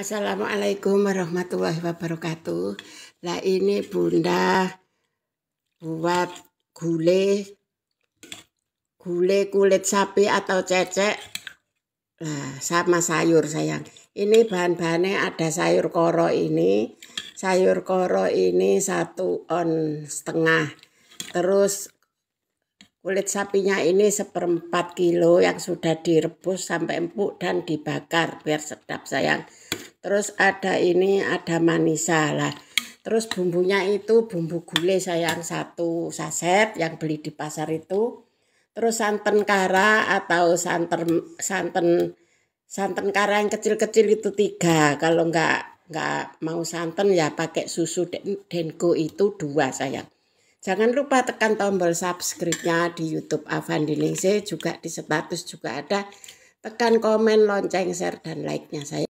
Assalamualaikum warahmatullahi wabarakatuh. Nah ini bunda buat gulai gulai kulit sapi atau cecek. Nah sama sayur sayang. Ini bahan-bahannya ada sayur koro ini. Sayur koro ini satu on setengah. Terus kulit sapinya ini seperempat kilo yang sudah direbus sampai empuk dan dibakar biar sedap sayang. Terus ada ini ada manisa lah. Terus bumbunya itu bumbu gulai sayang satu saset yang beli di pasar itu. Terus santan kara atau santan santan santan kara yang kecil-kecil itu tiga. Kalau nggak nggak mau santan ya pakai susu denko itu dua sayang. Jangan lupa tekan tombol subscribe-nya di YouTube Avandi Lingse juga di status juga ada. Tekan komen, lonceng, share dan like-nya saya.